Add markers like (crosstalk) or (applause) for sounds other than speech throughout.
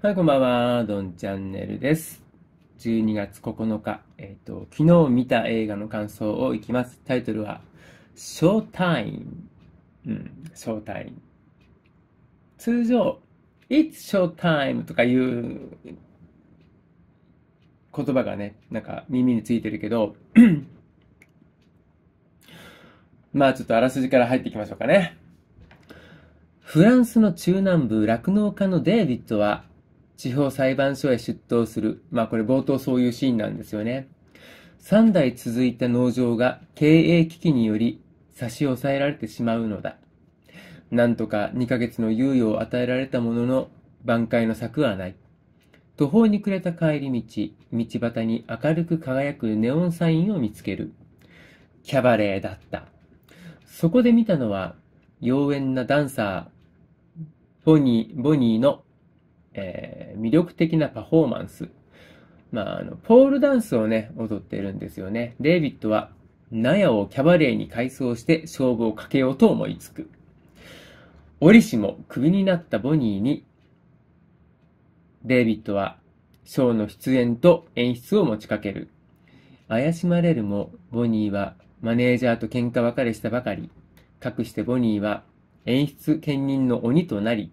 はい、こんばんは。どんチャンネルです。12月9日、えっ、ー、と、昨日見た映画の感想をいきます。タイトルは、ショータイム。うん、ショータイム。通常、It's showtime とかいう言葉がね、なんか耳についてるけど、(clears throat) まあちょっとあらすじから入っていきましょうかね。フランスの中南部、酪農家のデイビッドは地方裁判所へ出頭する。まあこれ冒頭そういうシーンなんですよね。3代続いた農場が経営危機により差し押さえられてしまうのだ。なんとか2ヶ月の猶予を与えられたものの、挽回の策はない。途方に暮れた帰り道、道端に明るく輝くネオンサインを見つける。キャバレーだった。そこで見たのは、妖艶なダンサー、ボニー、ボニーのえー、魅力的なパフォーマンス。まあ、あの、ポールダンスをね、踊っているんですよね。デイビッドは、納屋をキャバレーに改装して勝負をかけようと思いつく。折しもクビになったボニーに、デイビッドは、ショーの出演と演出を持ちかける。怪しまれるも、ボニーはマネージャーと喧嘩別れしたばかり。かくしてボニーは演出兼任の鬼となり、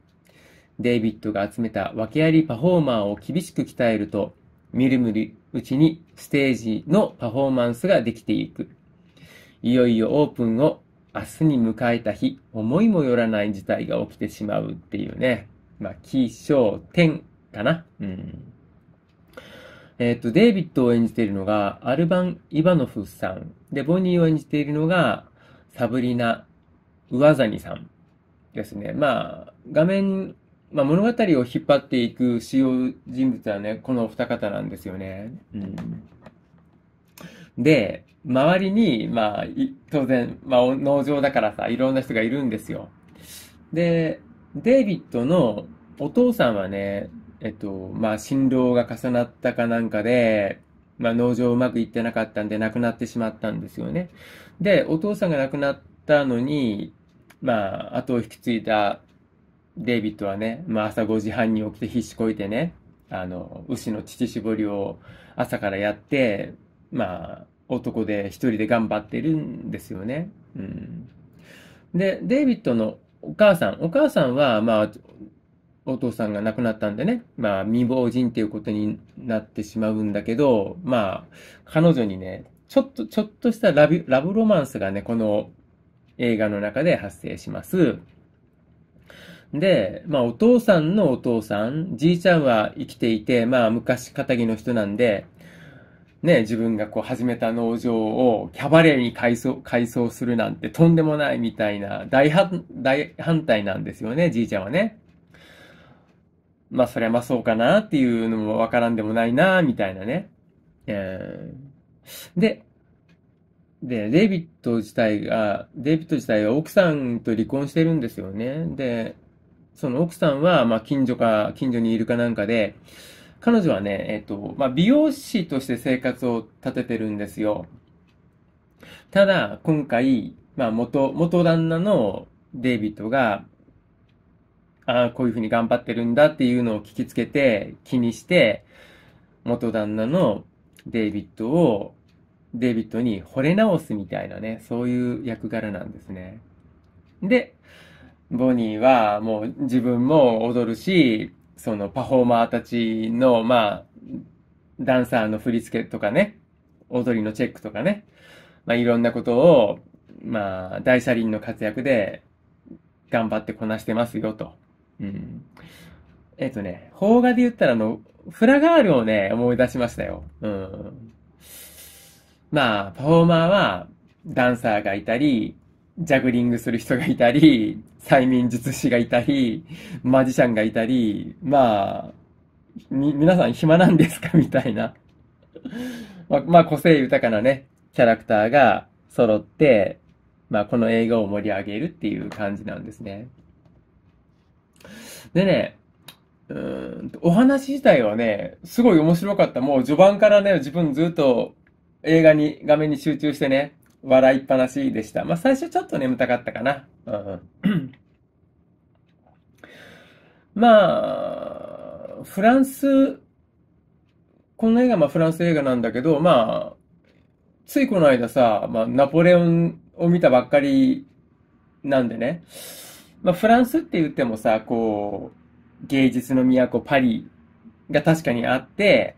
デイビッドが集めた訳ありパフォーマーを厳しく鍛えると、みるみるうちにステージのパフォーマンスができていく。いよいよオープンを明日に迎えた日、思いもよらない事態が起きてしまうっていうね。まあ、起承転かな。うん。えっ、ー、と、デイビッドを演じているのが、アルバン・イバノフさん。で、ボニーを演じているのが、サブリナ・ウワザニさんですね。まあ、画面まあ、物語を引っ張っていく主要人物はね、このお二方なんですよね。うん、で、周りに、まあ、当然、まあ、農場だからさ、いろんな人がいるんですよ。で、デイビッドのお父さんはね、えっと、まあ、心労が重なったかなんかで、まあ、農場うまくいってなかったんで亡くなってしまったんですよね。で、お父さんが亡くなったのに、まあ、後を引き継いだデイビッドはね、まあ朝5時半に起きて必死こいてね、あの、牛の乳搾りを朝からやって、まあ、男で一人で頑張ってるんですよね。うん。で、デイビッドのお母さん、お母さんは、まあ、お父さんが亡くなったんでね、まあ、未亡人っていうことになってしまうんだけど、まあ、彼女にね、ちょっと、ちょっとしたラブロマンスがね、この映画の中で発生します。で、まあ、お父さんのお父さん、じいちゃんは生きていて、まあ、昔、仇たの人なんで、ね、自分がこう始めた農場をキャバレーに改装、改装するなんてとんでもないみたいな大反、大反対なんですよね、じいちゃんはね。まあ、そりゃまあそうかなっていうのもわからんでもないな、みたいなね。えー、で、で、デイビッド自体が、デイビッド自体は奥さんと離婚してるんですよね。で、その奥さんは、まあ、近所か、近所にいるかなんかで、彼女はね、えっと、まあ、美容師として生活を立ててるんですよ。ただ、今回、まあ、元、元旦那のデイビッドが、ああ、こういうふうに頑張ってるんだっていうのを聞きつけて、気にして、元旦那のデイビッドを、デイビッドに惚れ直すみたいなね、そういう役柄なんですね。で、ボニーはもう自分も踊るし、そのパフォーマーたちの、まあ、ダンサーの振り付けとかね、踊りのチェックとかね、まあいろんなことを、まあ大車輪の活躍で頑張ってこなしてますよと。うん。えっ、ー、とね、邦画で言ったらあの、フラガールをね、思い出しましたよ。うん。まあ、パフォーマーはダンサーがいたり、ジャグリングする人がいたり、催眠術師がいたり、マジシャンがいたり、まあ、み、皆さん暇なんですかみたいな (laughs) まあ。まあ、個性豊かなね、キャラクターが揃って、まあ、この映画を盛り上げるっていう感じなんですね。でね、うんお話自体はね、すごい面白かった。もう序盤からね、自分ずっと映画に、画面に集中してね、笑いっぱなしでした。まあ、最初ちょっと眠たかったかな。うん、まあ、フランス、この映画、まあ、フランス映画なんだけど、まあ、ついこの間さ、まあ、ナポレオンを見たばっかりなんでね、まあ、フランスって言ってもさ、こう、芸術の都パリが確かにあって、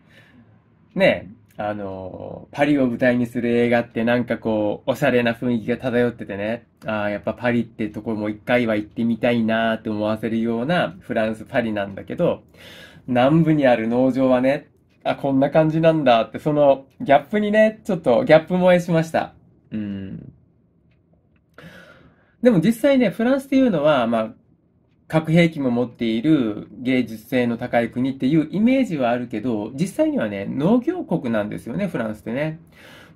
ね、あの、パリを舞台にする映画ってなんかこう、おしゃれな雰囲気が漂っててね、ああ、やっぱパリってとこも一回は行ってみたいなーって思わせるようなフランス、パリなんだけど、南部にある農場はね、あ、こんな感じなんだって、そのギャップにね、ちょっとギャップ萌えしました。うん。でも実際ね、フランスっていうのは、まあ、核兵器も持っている芸術性の高い国っていうイメージはあるけど、実際にはね、農業国なんですよね、フランスってね。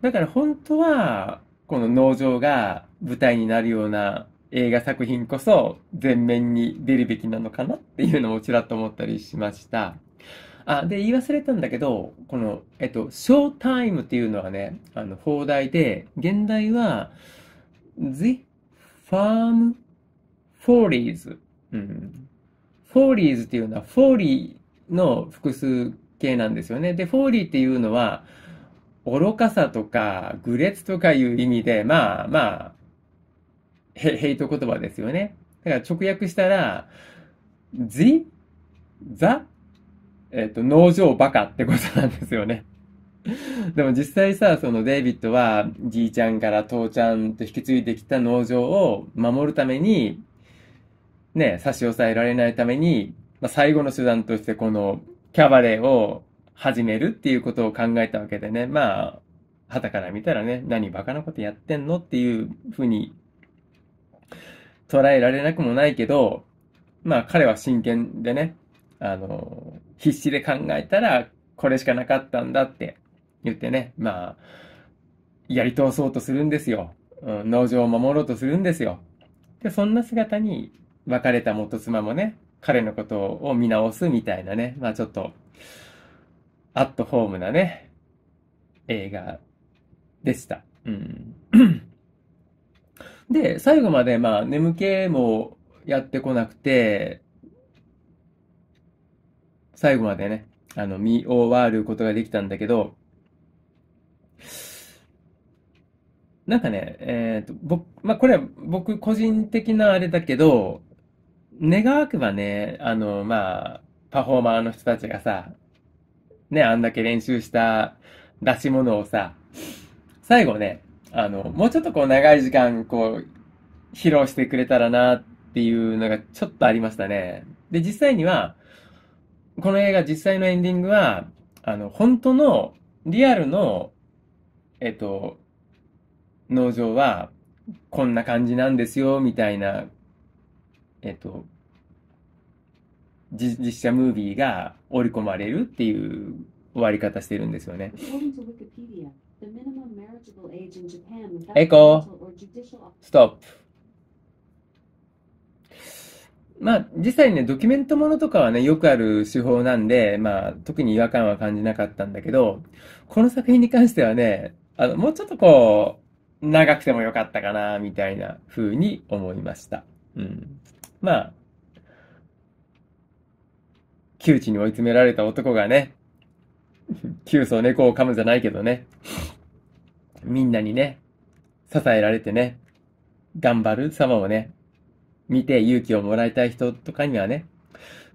だから本当は、この農場が舞台になるような映画作品こそ全面に出るべきなのかなっていうのをちらっと思ったりしました。あ、で、言い忘れたんだけど、この、えっと、ショータイムっていうのはね、あの、放題で、現代は、The Farm f o i e s うん。フォーリーズっていうのは、フォーリーの複数形なんですよね。で、フォーリーっていうのは、愚かさとか、愚劣とかいう意味で、まあまあ、ヘイト言葉ですよね。だから直訳したら、じ、ザ、えっ、ー、と、農場バカってことなんですよね。でも実際さ、そのデイビッドは、じいちゃんから父ちゃんと引き継いできた農場を守るために、ね、差し押さえられないために、まあ、最後の手段としてこのキャバレーを始めるっていうことを考えたわけでね、まあ、はたから見たらね、何バカなことやってんのっていうふうに捉えられなくもないけど、まあ彼は真剣でね、あの、必死で考えたらこれしかなかったんだって言ってね、まあ、やり通そうとするんですよ。うん、農場を守ろうとするんですよ。で、そんな姿に別れた元妻もね、彼のことを見直すみたいなね、まあちょっと、アットホームなね、映画でした。うん。で、最後までまあ眠気もやってこなくて、最後までね、あの、見終わることができたんだけど、なんかね、えっ、ー、と、僕、まあ、これは僕個人的なあれだけど、願わくばね、あの、まあ、パフォーマーの人たちがさ、ね、あんだけ練習した出し物をさ、最後ね、あの、もうちょっとこう長い時間、こう、披露してくれたらなっていうのがちょっとありましたね。で、実際には、この映画実際のエンディングは、あの、本当の、リアルの、えっと、農場は、こんな感じなんですよ、みたいな、えっと、実写ムービーが織り込まれるっていう終わり方してるんですよね。エコストップ。まあ、実際ね、ドキュメントものとかはね、よくある手法なんで、まあ、特に違和感は感じなかったんだけど、この作品に関してはね、あの、もうちょっとこう、長くてもよかったかな、みたいな風に思いました。うん。まあ、窮地に追い詰められた男がね、窮鼠猫を噛むじゃないけどね、みんなにね、支えられてね、頑張る様をね、見て勇気をもらいたい人とかにはね、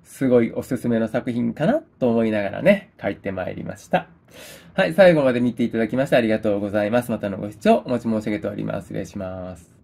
すごいおすすめの作品かなと思いながらね、書いてまいりました。はい、最後まで見ていただきましてありがとうございます。またのご視聴お待ち申し上げております。失礼します。